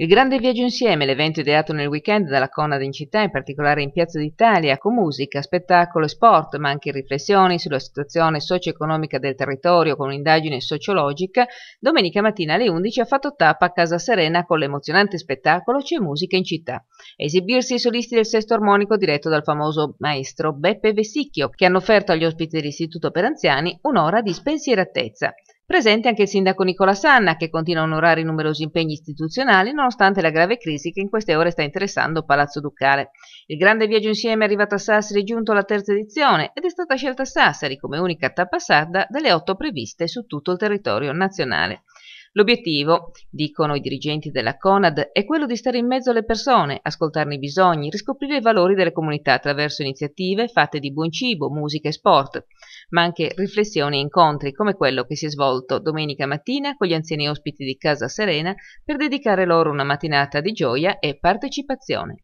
Il grande viaggio insieme, l'evento ideato nel weekend dalla Conad in città, in particolare in Piazza d'Italia, con musica, spettacolo e sport, ma anche riflessioni sulla situazione socio-economica del territorio con un'indagine sociologica, domenica mattina alle 11 ha fatto tappa a Casa Serena con l'emozionante spettacolo C'è musica in città. Esibirsi i solisti del sesto armonico diretto dal famoso maestro Beppe Vessicchio, che hanno offerto agli ospiti dell'Istituto per Anziani un'ora di spensieratezza. Presente anche il sindaco Nicola Sanna, che continua a onorare i numerosi impegni istituzionali nonostante la grave crisi che in queste ore sta interessando Palazzo Ducale. Il grande viaggio insieme è arrivato a Sassari giunto alla terza edizione ed è stata scelta Sassari come unica tappa sarda delle otto previste su tutto il territorio nazionale. L'obiettivo, dicono i dirigenti della Conad, è quello di stare in mezzo alle persone, ascoltarne i bisogni, riscoprire i valori delle comunità attraverso iniziative fatte di buon cibo, musica e sport, ma anche riflessioni e incontri come quello che si è svolto domenica mattina con gli anziani ospiti di Casa Serena per dedicare loro una mattinata di gioia e partecipazione.